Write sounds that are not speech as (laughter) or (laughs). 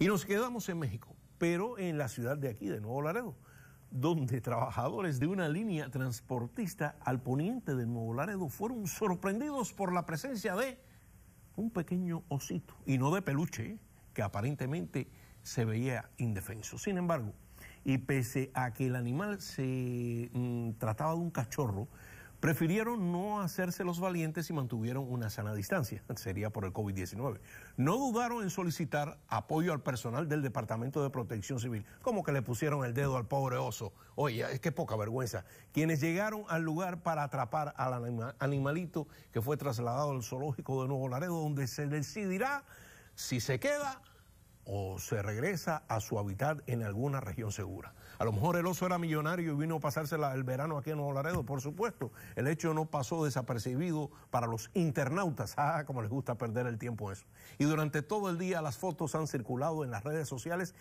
Y nos quedamos en México, pero en la ciudad de aquí, de Nuevo Laredo, donde trabajadores de una línea transportista al poniente de Nuevo Laredo fueron sorprendidos por la presencia de un pequeño osito, y no de peluche, que aparentemente se veía indefenso. Sin embargo, y pese a que el animal se mm, trataba de un cachorro, Prefirieron no hacerse los valientes y mantuvieron una sana distancia, (laughs) sería por el COVID-19. No dudaron en solicitar apoyo al personal del Departamento de Protección Civil, como que le pusieron el dedo al pobre oso. Oye, es que poca vergüenza. Quienes llegaron al lugar para atrapar al animalito que fue trasladado al zoológico de Nuevo Laredo, donde se decidirá si se queda o se regresa a su hábitat en alguna región segura. A lo mejor el oso era millonario y vino a pasársela el verano aquí en Nuevo Laredo, por supuesto. El hecho no pasó desapercibido para los internautas, (laughs) ah, como les gusta perder el tiempo eso. Y durante todo el día las fotos han circulado en las redes sociales